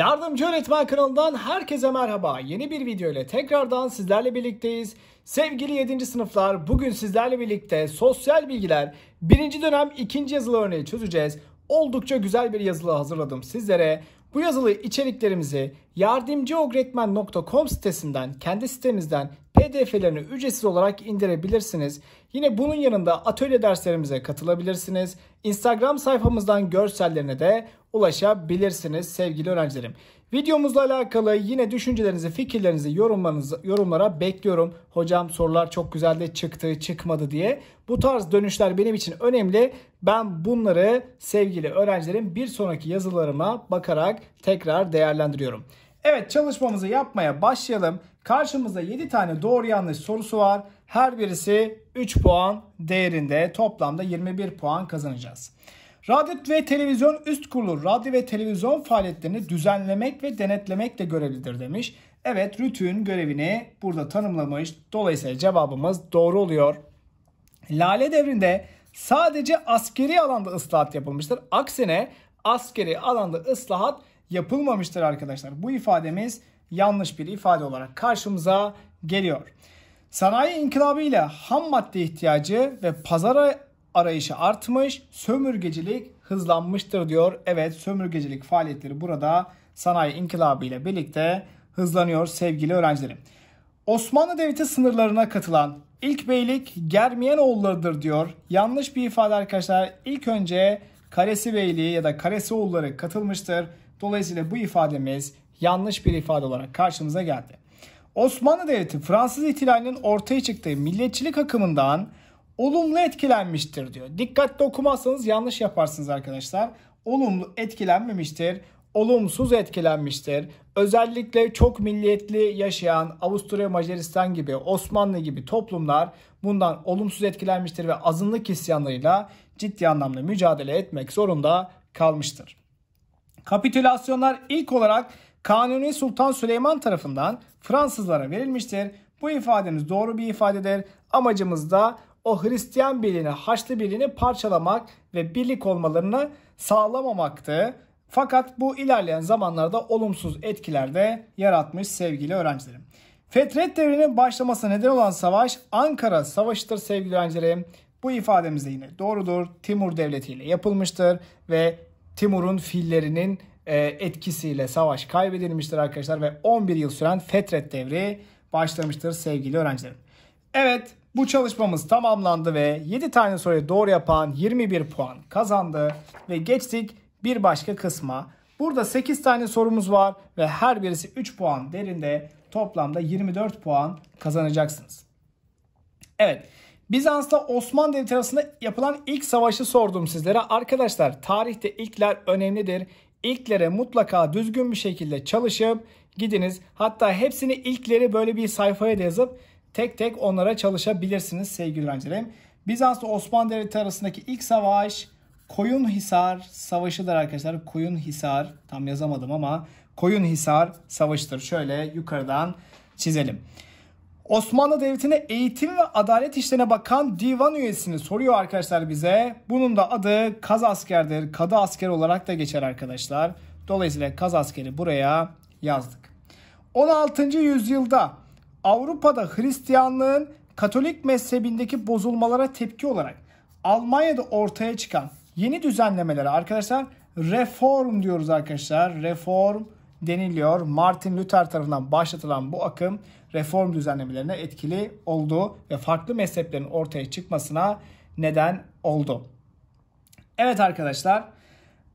Yardımcı Öğretmen kanalından herkese merhaba. Yeni bir video ile tekrardan sizlerle birlikteyiz. Sevgili 7. sınıflar bugün sizlerle birlikte sosyal bilgiler 1. dönem 2. yazılı örneği çözeceğiz. Oldukça güzel bir yazılı hazırladım sizlere. Bu yazılı içeriklerimizi yardımcıogretmen.com sitesinden, kendi sitemizden pdf'lerini e ücretsiz olarak indirebilirsiniz. Yine bunun yanında atölye derslerimize katılabilirsiniz. Instagram sayfamızdan görsellerine de ulaşabilirsiniz sevgili öğrencilerim. Videomuzla alakalı yine düşüncelerinizi, fikirlerinizi yorumlarınızı, yorumlara bekliyorum. Hocam sorular çok güzel de çıktı, çıkmadı diye. Bu tarz dönüşler benim için önemli. Ben bunları sevgili öğrencilerim bir sonraki yazılarıma bakarak tekrar değerlendiriyorum. Evet çalışmamızı yapmaya başlayalım. Karşımızda 7 tane doğru yanlış sorusu var. Her birisi 3 puan değerinde toplamda 21 puan kazanacağız. Radyo ve televizyon üst kurulu radyo ve televizyon faaliyetlerini düzenlemek ve denetlemek de görevlidir demiş. Evet rütünün görevini burada tanımlamış. Dolayısıyla cevabımız doğru oluyor. Lale devrinde sadece askeri alanda ıslahat yapılmıştır. Aksine askeri alanda ıslahat yapılmamıştır arkadaşlar. Bu ifademiz yanlış bir ifade olarak karşımıza geliyor. Sanayi inkılabı ile ham madde ihtiyacı ve pazara arayışı artmış, sömürgecilik hızlanmıştır diyor. Evet sömürgecilik faaliyetleri burada sanayi inkılabı ile birlikte hızlanıyor sevgili öğrencilerim. Osmanlı Devleti sınırlarına katılan ilk beylik Germiyanoğulları'dır diyor. Yanlış bir ifade arkadaşlar. İlk önce Karesi Beyliği ya da Karesi oğulları katılmıştır. Dolayısıyla bu ifademiz yanlış bir ifade olarak karşımıza geldi. Osmanlı Devleti Fransız ihtilalinin ortaya çıktığı milliyetçilik akımından olumlu etkilenmiştir diyor. Dikkatli okumazsanız yanlış yaparsınız arkadaşlar. Olumlu etkilenmemiştir, olumsuz etkilenmiştir. Özellikle çok milliyetli yaşayan Avusturya Macaristan gibi Osmanlı gibi toplumlar bundan olumsuz etkilenmiştir ve azınlık isyanlarıyla ciddi anlamda mücadele etmek zorunda kalmıştır. Kapitülasyonlar ilk olarak Kanuni Sultan Süleyman tarafından Fransızlara verilmiştir. Bu ifademiz doğru bir ifadedir. Amacımız da o Hristiyan birliğini, Haçlı birliğini parçalamak ve birlik olmalarını sağlamamaktı. Fakat bu ilerleyen zamanlarda olumsuz etkiler de yaratmış sevgili öğrencilerim. Fetret devrinin başlaması neden olan savaş Ankara Savaşı'dır sevgili öğrencilerim. Bu ifademiz de yine doğrudur. Timur Devleti ile yapılmıştır ve Timur'un fillerinin e, etkisiyle savaş kaybedilmiştir arkadaşlar ve 11 yıl süren Fetret devri başlamıştır sevgili öğrencilerim. Evet bu çalışmamız tamamlandı ve 7 tane soruyu doğru yapan 21 puan kazandı ve geçtik bir başka kısma. Burada 8 tane sorumuz var ve her birisi 3 puan derinde toplamda 24 puan kazanacaksınız. Evet. Bizans'ta Osmanlı Devleti arasında yapılan ilk savaşı sordum sizlere. Arkadaşlar tarihte ilkler önemlidir. İlklere mutlaka düzgün bir şekilde çalışıp gidiniz. Hatta hepsini ilkleri böyle bir sayfaya da yazıp tek tek onlara çalışabilirsiniz sevgili öğrencilerim. Bizans'ta Osmanlı Devleti arasındaki ilk savaş Koyunhisar Savaşı'dır arkadaşlar. Koyunhisar tam yazamadım ama Koyunhisar Savaşı'dır. Şöyle yukarıdan çizelim. Osmanlı Devleti'ne eğitim ve adalet işlerine bakan divan üyesini soruyor arkadaşlar bize. Bunun da adı kaz askerdir. Kadı asker olarak da geçer arkadaşlar. Dolayısıyla kaz askeri buraya yazdık. 16. yüzyılda Avrupa'da Hristiyanlığın Katolik mezhebindeki bozulmalara tepki olarak Almanya'da ortaya çıkan yeni düzenlemelere arkadaşlar reform diyoruz arkadaşlar. Reform deniliyor. Martin Luther tarafından başlatılan bu akım reform düzenlemelerine etkili oldu ve farklı mezheplerin ortaya çıkmasına neden oldu. Evet arkadaşlar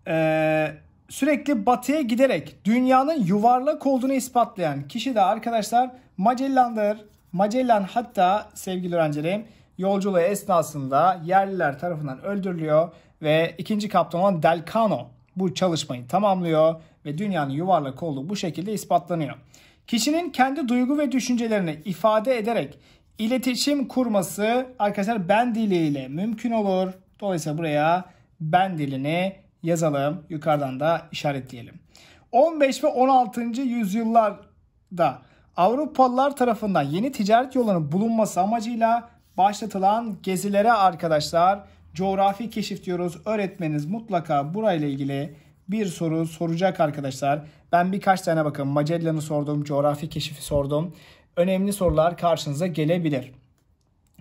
e, sürekli batıya giderek dünyanın yuvarlak olduğunu ispatlayan kişi de arkadaşlar Magellan'dır. Magellan hatta sevgili öğrencilerim yolculuğu esnasında yerliler tarafından öldürülüyor ve ikinci kaptan olan Delcano bu çalışmayı tamamlıyor ve dünyanın yuvarlak olduğu bu şekilde ispatlanıyor. Kişinin kendi duygu ve düşüncelerini ifade ederek iletişim kurması arkadaşlar ben ile mümkün olur. Dolayısıyla buraya ben dilini yazalım. Yukarıdan da işaretleyelim. 15 ve 16. yüzyıllarda Avrupalılar tarafından yeni ticaret yolunun bulunması amacıyla başlatılan gezilere arkadaşlar coğrafi keşif diyoruz. Öğretmeniniz mutlaka burayla ilgili bir soru soracak arkadaşlar. Ben birkaç tane bakın Magellan'ı sordum, coğrafi keşifi sordum. Önemli sorular karşınıza gelebilir.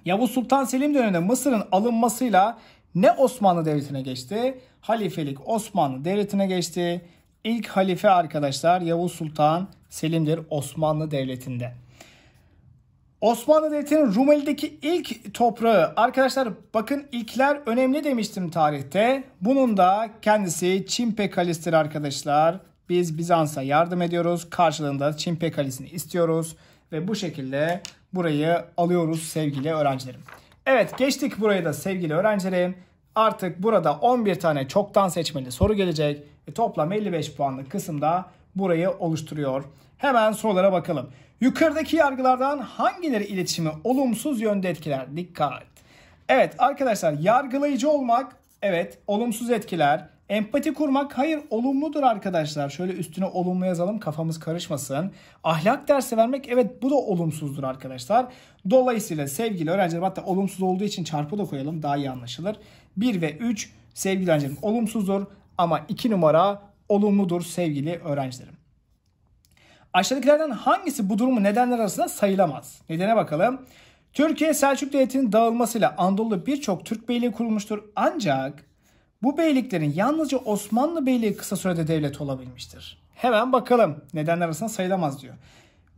Yavuz Sultan Selim döneminde Mısır'ın alınmasıyla ne Osmanlı Devleti'ne geçti? Halifelik Osmanlı Devleti'ne geçti. İlk halife arkadaşlar Yavuz Sultan Selim'dir Osmanlı Devleti'nde. Osmanlı Devleti'nin Rumeli'deki ilk toprağı. Arkadaşlar bakın ilkler önemli demiştim tarihte. Bunun da kendisi Çimpe Kalesi'dir arkadaşlar. Biz Bizans'a yardım ediyoruz. Karşılığında Çimpe Kalesi'ni istiyoruz. Ve bu şekilde burayı alıyoruz sevgili öğrencilerim. Evet geçtik buraya da sevgili öğrencilerim. Artık burada 11 tane çoktan seçmeli soru gelecek. E, toplam 55 puanlık kısımda burayı oluşturuyor. Hemen sorulara bakalım. Yukarıdaki yargılardan hangileri iletişimi olumsuz yönde etkiler? Dikkat. Evet arkadaşlar yargılayıcı olmak evet olumsuz etkiler. Empati kurmak hayır olumludur arkadaşlar. Şöyle üstüne olumlu yazalım kafamız karışmasın. Ahlak dersi vermek evet bu da olumsuzdur arkadaşlar. Dolayısıyla sevgili öğrenciler hatta olumsuz olduğu için çarpı da koyalım daha iyi anlaşılır. 1 ve 3 sevgili öğrencilerim olumsuzdur ama 2 numara olumludur sevgili öğrencilerim. Aşağıdakilerden hangisi bu durumu nedenler arasında sayılamaz? Nedene bakalım. Türkiye Selçuk Devleti'nin dağılmasıyla Anadolu'da birçok Türk beyliği kurulmuştur. Ancak bu beyliklerin yalnızca Osmanlı Beyliği kısa sürede devlet olabilmiştir. Hemen bakalım nedenler arasında sayılamaz diyor.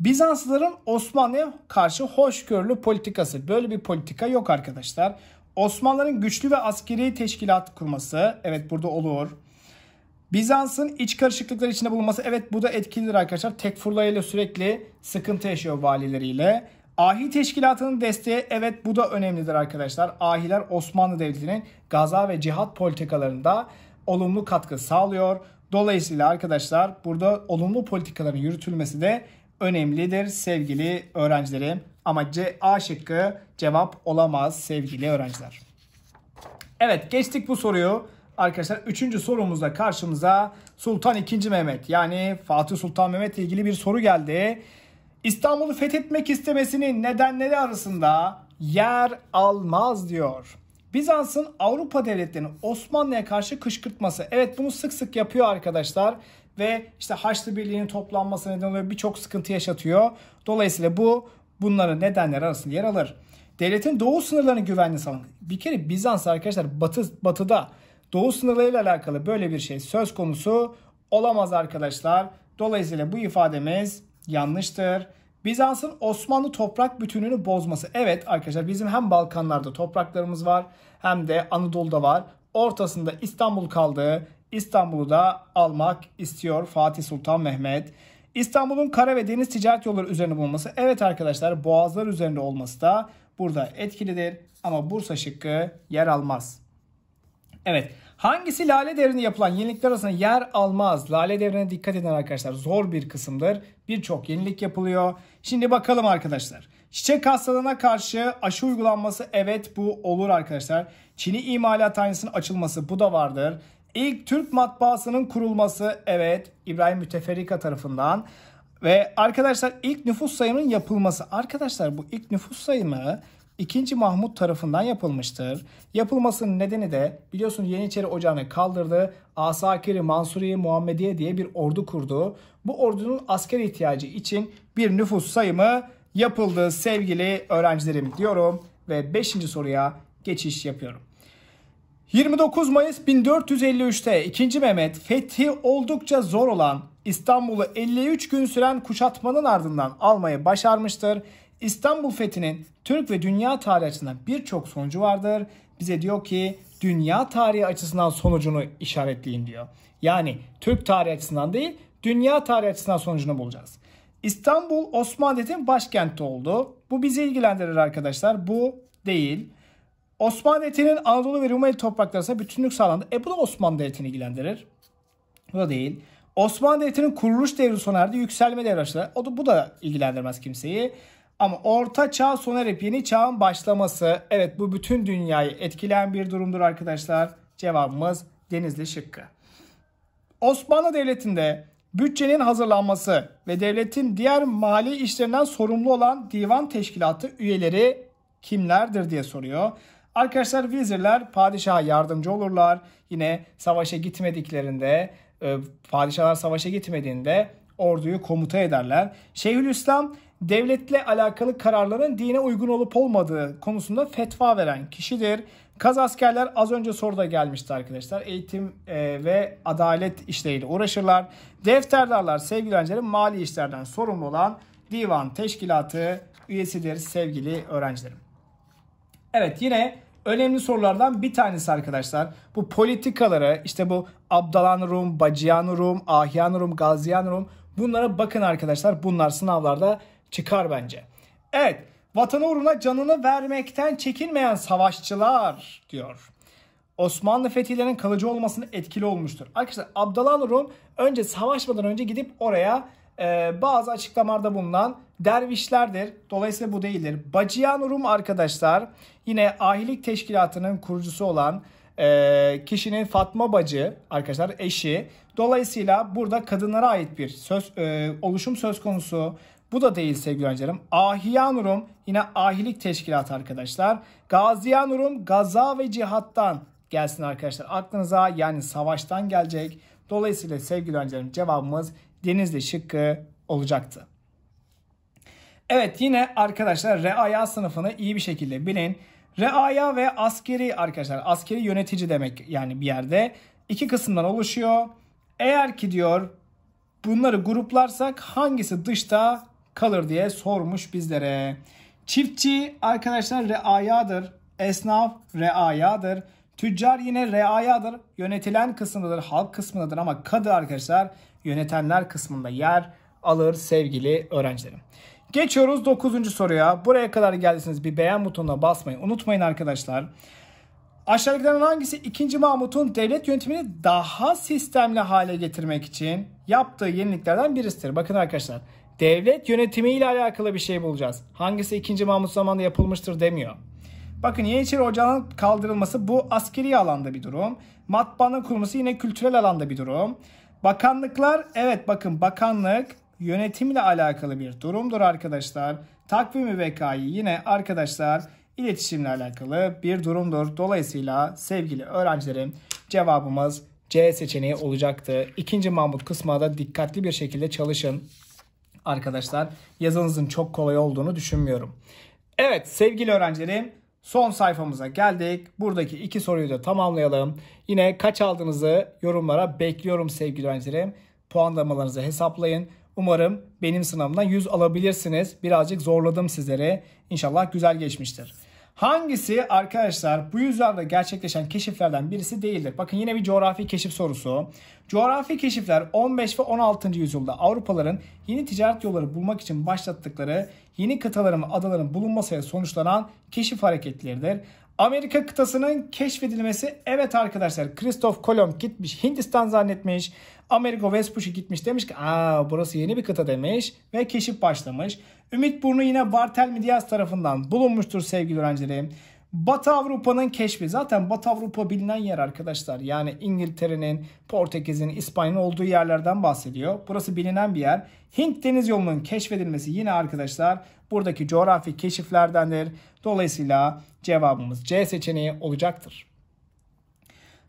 Bizanslıların Osmanlı'ya karşı hoşgörülü politikası. Böyle bir politika yok arkadaşlar. Osmanlıların güçlü ve askeri teşkilat kurması. Evet burada olur. Bizans'ın iç karışıklıklar içinde bulunması evet bu da etkilidir arkadaşlar. Tekfurla ile sürekli sıkıntı yaşıyor valileriyle. Ahi teşkilatının desteği evet bu da önemlidir arkadaşlar. Ahiler Osmanlı Devleti'nin gaza ve cihat politikalarında olumlu katkı sağlıyor. Dolayısıyla arkadaşlar burada olumlu politikaların yürütülmesi de önemlidir sevgili öğrencilerim. Ama C, A şıkkı cevap olamaz sevgili öğrenciler. Evet geçtik bu soruyu arkadaşlar 3. sorumuzda karşımıza Sultan II. Mehmet yani Fatih Sultan Mehmet ile ilgili bir soru geldi. İstanbul'u fethetmek istemesinin nedenleri arasında yer almaz diyor. Bizans'ın Avrupa devletlerini Osmanlı'ya karşı kışkırtması. Evet bunu sık sık yapıyor arkadaşlar ve işte Haçlı Birliği'nin toplanması neden oluyor birçok sıkıntı yaşatıyor. Dolayısıyla bu bunların nedenleri arasında yer alır. Devletin doğu sınırlarını güvenli sanın. Bir kere Bizans arkadaşlar batı, batıda doğu sınırlarıyla alakalı böyle bir şey söz konusu olamaz arkadaşlar. Dolayısıyla bu ifademiz yanlıştır. Bizans'ın Osmanlı toprak bütünlüğünü bozması. Evet arkadaşlar bizim hem Balkanlarda topraklarımız var hem de Anadolu'da var. Ortasında İstanbul kaldı. İstanbul'u da almak istiyor Fatih Sultan Mehmet. İstanbul'un kara ve deniz ticaret yolları üzerine bulunması. Evet arkadaşlar boğazlar üzerinde olması da burada etkilidir. Ama Bursa şıkkı yer almaz. Evet. Hangisi lale devrinde yapılan yenilikler arasında yer almaz? Lale devrine dikkat edin arkadaşlar. Zor bir kısımdır. Birçok yenilik yapılıyor. Şimdi bakalım arkadaşlar. Çiçek hastalığına karşı aşı uygulanması evet bu olur arkadaşlar. Çin'i imalat imalathanesinin açılması bu da vardır. İlk Türk matbaasının kurulması evet İbrahim Müteferrika tarafından. Ve arkadaşlar ilk nüfus sayımının yapılması. Arkadaşlar bu ilk nüfus sayımı II. Mahmut tarafından yapılmıştır. Yapılmasının nedeni de biliyorsun Yeniçeri Ocağı'nı kaldırdı. Asakiri, Mansuriye, Muhammediye diye bir ordu kurdu. Bu ordunun asker ihtiyacı için bir nüfus sayımı yapıldı sevgili öğrencilerim diyorum ve 5. soruya geçiş yapıyorum. 29 Mayıs 1453'te 2. Mehmet fethi oldukça zor olan İstanbul'u 53 gün süren kuşatmanın ardından almayı başarmıştır. İstanbul fethinin Türk ve dünya tarihi açısından birçok sonucu vardır. Bize diyor ki dünya tarihi açısından sonucunu işaretleyin diyor. Yani Türk tarihi açısından değil dünya tarihi açısından sonucunu bulacağız. İstanbul Osmanlı Devleti'nin başkenti oldu. Bu bizi ilgilendirir arkadaşlar. Bu değil. Osmanlı Devleti'nin Anadolu ve Rumeli topraklarına bütünlük sağlandı. E bu da Osmanlı Devleti'ni ilgilendirir. Bu da değil. Osmanlı Devleti'nin kuruluş devri sona erdi. Yükselme devri açıldı. O da, bu da ilgilendirmez kimseyi. Ama orta çağ sona erip yeni çağın başlaması evet bu bütün dünyayı etkileyen bir durumdur arkadaşlar. Cevabımız Denizli şıkkı. Osmanlı Devleti'nde bütçenin hazırlanması ve devletin diğer mali işlerinden sorumlu olan divan teşkilatı üyeleri kimlerdir diye soruyor. Arkadaşlar vizirler padişaha yardımcı olurlar. Yine savaşa gitmediklerinde, e, padişahlar savaşa gitmediğinde orduyu komuta ederler. Şeyhülislam devletle alakalı kararların dine uygun olup olmadığı konusunda fetva veren kişidir. Kaz askerler az önce soruda gelmişti arkadaşlar. Eğitim e, ve adalet işleriyle uğraşırlar. Defterdarlar sevgili öğrencilerin mali işlerden sorumlu olan divan teşkilatı üyesidir sevgili öğrencilerim. Evet yine önemli sorulardan bir tanesi arkadaşlar. Bu politikaları işte bu Abdalan Rum, Bacıyan Rum, Ahyan Rum, Gazian Rum bunlara bakın arkadaşlar. Bunlar sınavlarda çıkar bence. Evet, vatanı uğruna canını vermekten çekinmeyen savaşçılar diyor. Osmanlı fetihlerinin kalıcı olmasını etkili olmuştur. Arkadaşlar Abdallah Rum önce savaşmadan önce gidip oraya e, bazı açıklamalarda bulunan dervişlerdir. Dolayısıyla bu değildir. Bacıyan Rum arkadaşlar yine ahilik teşkilatının kurucusu olan e, kişinin Fatma Bacı arkadaşlar eşi. Dolayısıyla burada kadınlara ait bir söz e, oluşum söz konusu. Bu da değil sevgili öğrencilerim. Ahiyanurum yine ahilik teşkilatı arkadaşlar. Gaziyanurum gaza ve cihattan gelsin arkadaşlar. Aklınıza yani savaştan gelecek. Dolayısıyla sevgili öğrencilerim cevabımız Denizli şıkkı olacaktı. Evet yine arkadaşlar reaya sınıfını iyi bir şekilde bilin. Reaya ve askeri arkadaşlar askeri yönetici demek yani bir yerde iki kısımdan oluşuyor. Eğer ki diyor bunları gruplarsak hangisi dışta kalır diye sormuş bizlere. Çiftçi arkadaşlar reayadır. Esnaf reayadır. Tüccar yine reayadır. Yönetilen kısmındadır, halk kısmındadır ama kadı arkadaşlar yönetenler kısmında yer alır sevgili öğrencilerim. Geçiyoruz 9. soruya. Buraya kadar geldiyseniz bir beğen butonuna basmayı unutmayın arkadaşlar. Aşağıdakilerden hangisi 2. Mahmut'un devlet yönetimini daha sistemli hale getirmek için yaptığı yeniliklerden birisidir? Bakın arkadaşlar devlet yönetimiyle alakalı bir şey bulacağız. Hangisi 2. Mahmut zamanında yapılmıştır demiyor. Bakın Yeniçeri Ocağı'nın kaldırılması bu askeri alanda bir durum. Matbaanın kurulması yine kültürel alanda bir durum. Bakanlıklar evet bakın bakanlık yönetimle alakalı bir durumdur arkadaşlar. Takvimi vekayı yine arkadaşlar iletişimle alakalı bir durumdur. Dolayısıyla sevgili öğrencilerim cevabımız C seçeneği olacaktı. İkinci Mahmut kısmına da dikkatli bir şekilde çalışın arkadaşlar. Yazınızın çok kolay olduğunu düşünmüyorum. Evet sevgili öğrencilerim son sayfamıza geldik. Buradaki iki soruyu da tamamlayalım. Yine kaç aldığınızı yorumlara bekliyorum sevgili öğrencilerim. Puanlamalarınızı hesaplayın. Umarım benim sınavımdan 100 alabilirsiniz. Birazcık zorladım sizlere. İnşallah güzel geçmiştir. Hangisi arkadaşlar bu yüzyılda gerçekleşen keşiflerden birisi değildir? Bakın yine bir coğrafi keşif sorusu. Coğrafi keşifler 15 ve 16. yüzyılda Avrupalıların yeni ticaret yolları bulmak için başlattıkları yeni kıtaların ve adaların bulunmasıyla sonuçlanan keşif hareketleridir. Amerika kıtasının keşfedilmesi evet arkadaşlar Kristof Kolomb gitmiş Hindistan zannetmiş. Amerika Vespucci gitmiş demiş ki aa burası yeni bir kıta demiş ve keşif başlamış. Ümit Burnu yine Bartelmi Diaz tarafından bulunmuştur sevgili öğrencilerim. Batı Avrupa'nın keşfi. Zaten Batı Avrupa bilinen yer arkadaşlar. Yani İngiltere'nin, Portekiz'in, İspanya'nın olduğu yerlerden bahsediyor. Burası bilinen bir yer. Hint Deniz Yolu'nun keşfedilmesi yine arkadaşlar buradaki coğrafi keşiflerdendir. Dolayısıyla cevabımız C seçeneği olacaktır.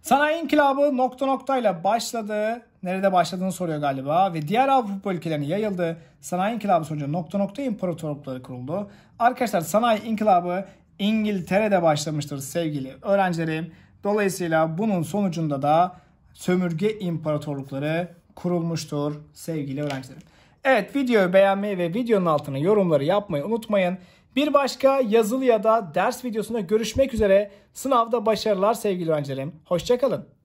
Sanayi inkılabı nokta noktayla başladı nerede başladığını soruyor galiba ve diğer Avrupa ülkelerine yayıldı. Sanayi inkılabı sonucu nokta nokta imparatorlukları kuruldu. Arkadaşlar sanayi inkılabı İngiltere'de başlamıştır sevgili öğrencilerim. Dolayısıyla bunun sonucunda da sömürge imparatorlukları kurulmuştur sevgili öğrencilerim. Evet videoyu beğenmeyi ve videonun altına yorumları yapmayı unutmayın. Bir başka yazılı ya da ders videosunda görüşmek üzere. Sınavda başarılar sevgili öğrencilerim. Hoşçakalın.